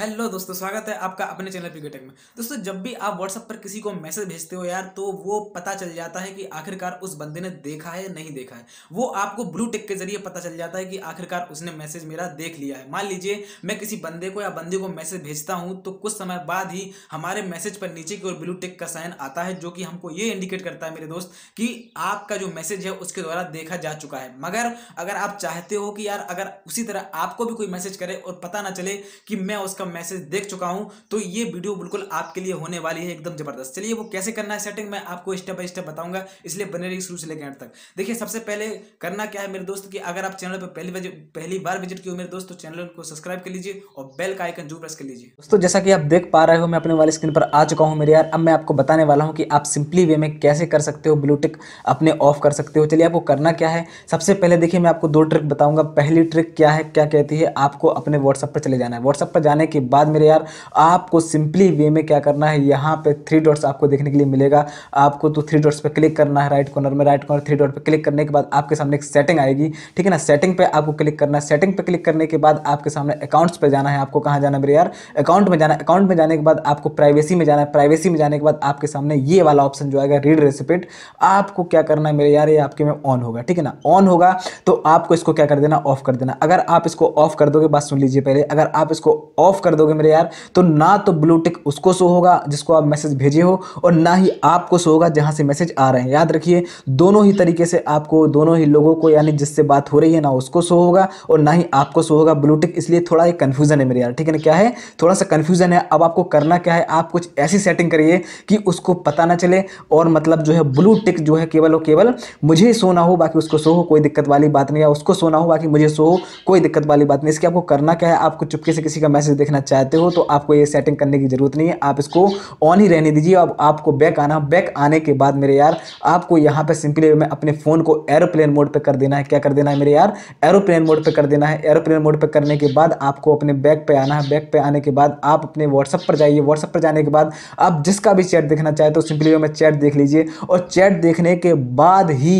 hello दोस्तों स्वागत है आपका अपने चैनल पिकेटेक में दोस्तों जब भी आप व्हाट्सअप पर किसी को मैसेज भेजते हो यार तो वो पता चल जाता है कि आखिरकार उस बंदे ने देखा है नहीं देखा है वो आपको ब्लू टिक के जरिए पता चल जाता है कि आखिरकार उसने मैसेज मेरा देख लिया है मान लीजिए मैं किसी बंदे को या बंदे को मैसेज भेजता हूँ तो कुछ समय बाद ही हमारे मैसेज पर नीचे की ओर ब्लू टिक का साइन आता है जो कि हमको ये इंडिकेट करता है मेरे दोस्त कि आपका जो मैसेज है उसके द्वारा देखा जा चुका है मगर अगर आप चाहते हो कि यार अगर उसी तरह आपको भी कोई मैसेज करे और पता ना चले कि मैं उसका का मैसेज देख चुका हूं तो ये वीडियो बिल्कुल आपके लिए होने वाली है एकदम जबरदस्त चलिए वो कैसे करना है सेटिंग मैं आपको स्टेप बाय स्टेप बताऊंगा इसलिए बने रही शुरू से लेकर एंड तक देखिए सबसे पहले करना क्या है मेरे दोस्त की अगर आप चैनल पर पहली पहली बार विजिट किए मेरे दोस्त तो चैनल को सब्सक्राइब कर लीजिए और बेल का आइकन जरूर प्रेस कर लीजिए दोस्तों जैसा कि आप देख पा रहे हो मैं अपने वाले स्क्रीन पर आ चुका हूँ मेरे यार अब मैं आपको बताने वाला हूँ कि आप सिंपली वे में कैसे कर सकते हो ब्लूटिक अपने ऑफ कर सकते हो चलिए आपको करना क्या है सबसे पहले देखिए मैं आपको दो ट्रिक बताऊंगा पहली ट्रिक क्या है क्या कहती है आपको अपने व्हाट्सएप पर चले जाना है व्हाट्सएप पर जाने के बाद मेरे यार आपको सिंपली वे में क्या करना है यहाँ पे थ्री डॉट्स आपको देखने के लिए मिलेगा आपको तो थ्री डॉट्स पे क्लिक करना है राइट कॉर्नर में राइट कॉर्नर थ्री डॉट पे क्लिक करने के बाद आपके सामने एक सेटिंग आएगी ठीक है ना सेटिंग पे आपको क्लिक करना है सेटिंग पे क्लिक करने के बाद आपके सामने अकाउंट्स पे जाना है आपको कहाँ जाना मेरे यार अकाउंट में जाना अकाउंट में जाने के बाद आपको प्राइवेसी में जाना है प्राइवेसी में जाने के बाद आपके सामने ये वाला ऑप्शन जो आएगा रीड रेसिपेट आपको क्या करना है मेरे यार ये आपके में ऑन होगा ठीक है ना ऑन होगा तो आपको इसको क्या कर देना ऑफ कर देना अगर आप इसको ऑफ कर दोगे बात सुन लीजिए पहले अगर आप इसको ऑफ ऑफ कर दोगे मेरे यार तो ना तो ब्लू टिक उसको शो होगा जिसको आप मैसेज भेजे हो और ना ही आपको शो होगा जहाँ से मैसेज आ रहे हैं याद रखिए दोनों ही तरीके से आपको दोनों ही लोगों को यानी जिससे बात हो रही है ना उसको शो होगा और ना ही आपको शो होगा ब्लू टिक इसलिए थोड़ा एक कन्फ्यूजन है मेरे यार ठीक है ना क्या है थोड़ा सा कन्फ्यूजन है अब आपको करना क्या है आप कुछ ऐसी सेटिंग करिए कि उसको पता ना चले और मतलब जो है ब्लू टिक जो है केवल और केवल मुझे सोना हो बाकी उसको सो हो कोई दिक्कत वाली बात नहीं है उसको सोना हो बाकी मुझे सो हो कोई दिक्कत वाली बात नहीं इसके आपको करना क्या है आपको चुपके से किसी का मैसेज देख देखना चाहते हो तो आपको ये सेटिंग करने की ज़रूरत नहीं है आप इसको ऑन ही रहने दीजिए अब आपको बैक आना बैक आने के बाद मेरे यार आपको यहाँ पर सिंपली मैं अपने फ़ोन को एरोप्लेन मोड पर कर देना है क्या कर देना है मेरे यार एरोप्लेन मोड पर कर देना है एरोप्लेन मोड पर करने के बाद आपको अपने बैक पर आना है बैक पर आने के बाद आप अपने व्हाट्सअप पर जाइए व्हाट्सअप पर जाने के बाद आप जिसका भी चैट देखना चाहे तो सिंपली में चैट देख लीजिए और चैट देखने के बाद ही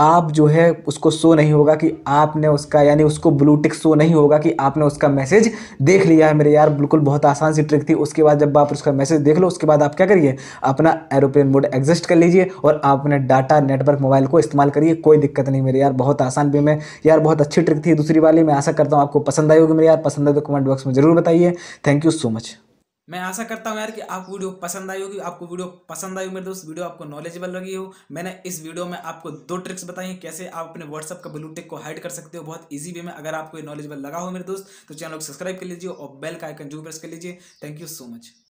आप जो है उसको शो नहीं होगा कि आपने उसका यानी उसको ब्लू टिक शो नहीं होगा कि आपने उसका मैसेज देख लिया है मेरे यार बिल्कुल बहुत आसान सी ट्रिक थी उसके बाद जब आप उसका मैसेज देख लो उसके बाद आप क्या करिए अपना एरोप्लेन मोड एग्जिस्ट कर लीजिए और आप अपने डाटा नेटवर्क मोबाइल को इस्तेमाल करिए कोई दिक्कत नहीं मेरे यार बहुत आसान भी मैं यार बहुत अच्छी ट्रिक थी दूसरी वाली मैं आशा करता हूँ आपको पसंद आई होगी मेरे यार पसंद आए तो कमेंट बॉक्स में जरूर बताइए थैंक यू सो मच मैं आशा करता हूँ यार कि आपको वीडियो पसंद आई होगी आपको वीडियो पसंद आई हो मेरे दोस्त वीडियो आपको नॉलेजेबल लगी हो मैंने इस वीडियो में आपको दो ट्रिक्स बताई हैं कैसे आप अपने व्हाट्सअप का ब्लूटेक को हाइड कर सकते हो बहुत ईजी वे में अगर आपको ये नॉलेजेबल लगा हो मेरे दोस्त तो चैनल को सब्सक्राइब कर लीजिए और बेल का आइकन जो प्रेस कर लीजिए थैंक यू सो मच